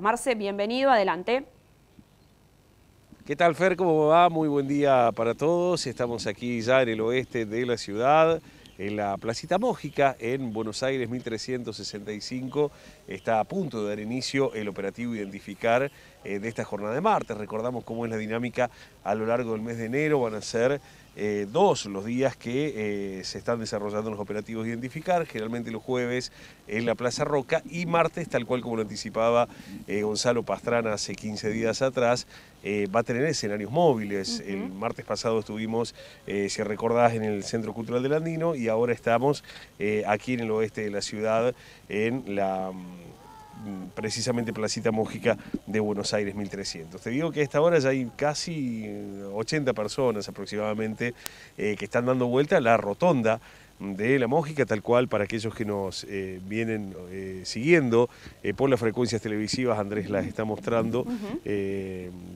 Marce, bienvenido, adelante. ¿Qué tal, Fer? ¿Cómo va? Muy buen día para todos. Estamos aquí ya en el oeste de la ciudad, en la Placita Mógica, en Buenos Aires 1365. Está a punto de dar inicio el operativo Identificar eh, de esta jornada de martes. Recordamos cómo es la dinámica a lo largo del mes de enero. Van a ser eh, dos los días que eh, se están desarrollando los operativos de identificar, generalmente los jueves en la Plaza Roca y martes, tal cual como lo anticipaba eh, Gonzalo Pastrana hace 15 días atrás, va a tener escenarios móviles. El martes pasado estuvimos, si recordás, en el Centro Cultural del Andino y ahora estamos aquí en el oeste de la ciudad, en la mm, precisamente Placita Mójica de Buenos Aires 1300. Te digo que a esta hora ya hay casi 80 eh, personas aproximadamente eh, que están dando vuelta a la rotonda de la Mójica, tal cual para aquellos que nos eh, vienen siguiendo por las frecuencias televisivas, Andrés las está mostrando,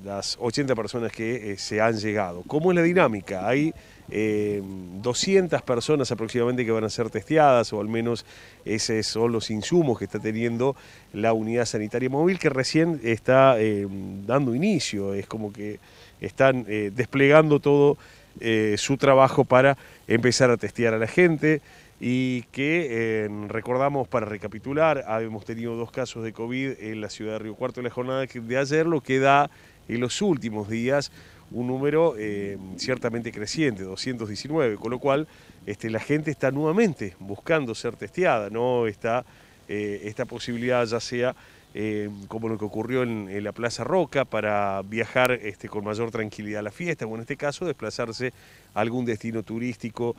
las 80 personas que se han llegado. ¿Cómo es la dinámica? Hay 200 eh, personas aproximadamente que van a ser testeadas, o al menos esos son los insumos que está teniendo la unidad sanitaria móvil que recién está eh, dando inicio, es como que están eh, desplegando todo su trabajo para empezar a testear a la gente y que recordamos para recapitular, hemos tenido dos casos de COVID en la ciudad de Río Cuarto en la jornada de ayer, lo que da en los últimos días un número eh, ciertamente creciente, 219, con lo cual este, la gente está nuevamente buscando ser testeada, ¿no? Está, eh, esta posibilidad ya sea eh, como lo que ocurrió en, la Plaza Roca para viajar este, con mayor tranquilidad a la fiesta, o en este caso desplazarse a algún destino turístico,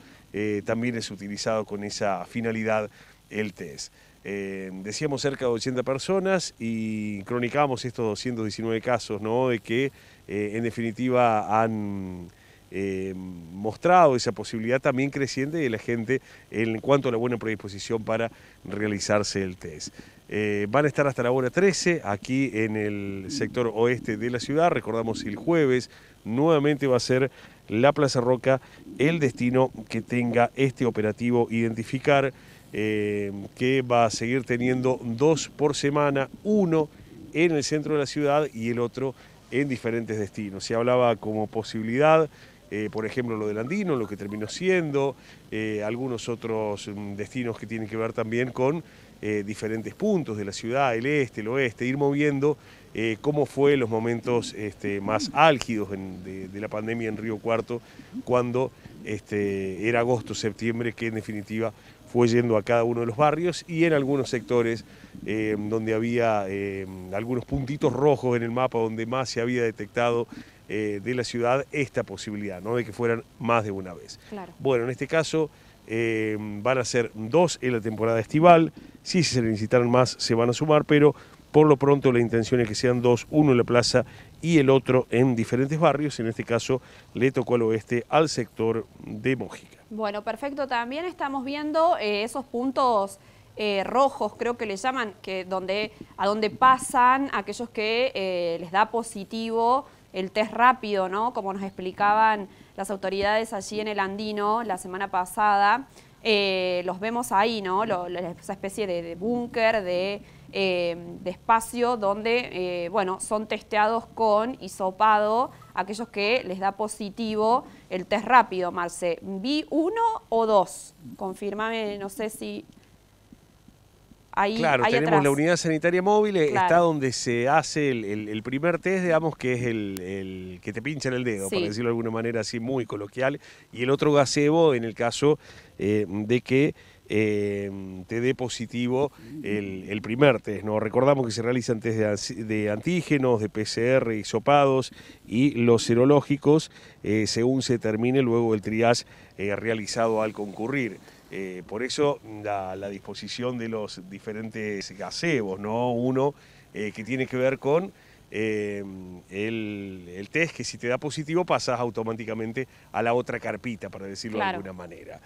también es utilizado con esa finalidad el test. Eh, decíamos cerca de 80 personas y cronicamos estos 219 casos, ¿no? De que eh, en definitiva han eh, mostrado esa posibilidad también creciente de la gente en cuanto a la buena predisposición para realizarse el test. van a estar hasta la hora 13 aquí en el sector oeste de la ciudad. Recordamos el jueves nuevamente va a ser la Plaza Roca el destino que tenga este operativo Identificar, eh, que va a seguir teniendo dos por semana, uno en el centro de la ciudad y el otro en diferentes destinos. Se hablaba como posibilidad eh, por ejemplo lo del Andino, lo que terminó siendo, eh, algunos otros mm, destinos que tienen que ver también con eh, diferentes puntos de la ciudad, el este, el oeste, ir moviendo cómo fue los momentos este, más álgidos de, la pandemia en Río Cuarto, cuando este, era agosto, septiembre, que en definitiva fue yendo a cada uno de los barrios y en algunos sectores donde había algunos puntitos rojos en el mapa donde más se había detectado eh, de la ciudad esta posibilidad, ¿no? De que fueran más de una vez. Bueno, en este caso eh, van a ser dos en la temporada estival. Si se necesitan más, se van a sumar, pero por lo pronto la intención es que sean dos, uno en la plaza y el otro en diferentes barrios. En este caso le tocó al oeste al sector de Mójica. Bueno, perfecto. También estamos viendo eh, esos puntos rojos, creo que le llaman, que donde, a donde pasan aquellos que les da positivo el test rápido, ¿no? Como nos explicaban las autoridades allí en el Andino la semana pasada, eh, los vemos ahí, ¿no? esa especie de, búnker, eh, de, espacio donde, eh, bueno, son testeados con hisopado aquellos que les da positivo el test rápido, Marce. ¿Vi uno o dos? Confírmame, no sé si claro, tenemos la unidad sanitaria móvil, eh, está donde se hace el, primer test, digamos, que es el, que te pincha en el dedo, por decirlo de alguna manera así muy coloquial, y el otro gazebo en el caso eh, de que eh, te dé positivo el, primer test. ¿no? Recordamos que se realizan test de, antígenos, de PCR, sopados y los serológicos, según se termine luego el triage realizado al concurrir. Eh, por eso la, disposición de los diferentes gazebos, ¿no? Uno eh, que tiene que ver con eh, el, test, que si te da positivo pasas automáticamente a la otra carpita, para decirlo de alguna manera.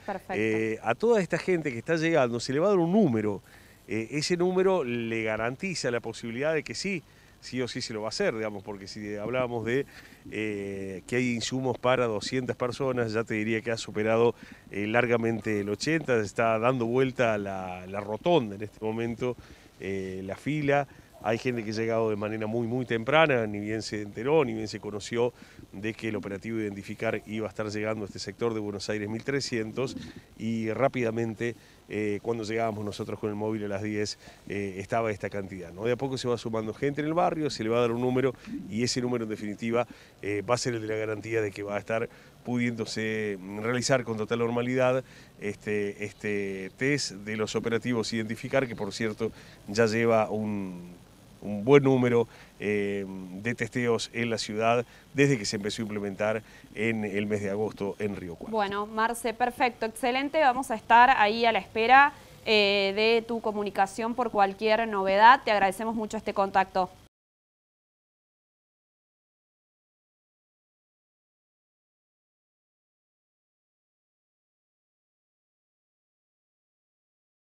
a toda esta gente que está llegando se le va a dar un número. ese número le garantiza la posibilidad de que sí, sí o sí se lo va a hacer, digamos, porque si hablábamos de eh, que hay insumos para 200 personas, ya te diría que ha superado eh, largamente el 80, está dando vuelta la, la rotonda en este momento, eh, la fila. Hay gente que ha llegado de manera muy, muy temprana, ni bien se enteró, ni bien se conoció de que el operativo identificar iba a estar llegando a este sector de Buenos Aires 1300 y rápidamente eh, cuando llegábamos nosotros con el móvil a las 10 eh, estaba esta cantidad. ¿no? De a poco se va sumando gente en el barrio, se le va a dar un número y ese número en definitiva eh, va a ser el de la garantía de que va a estar pudiéndose realizar con total normalidad este, este test de los operativos Identificar, que por cierto ya lleva un un buen número eh, de testeos en la ciudad desde que se empezó a implementar en el mes de agosto en Río Cuarto. Bueno, Marce, perfecto, excelente. Vamos a estar ahí a la espera eh, de tu comunicación por cualquier novedad. Te agradecemos mucho este contacto.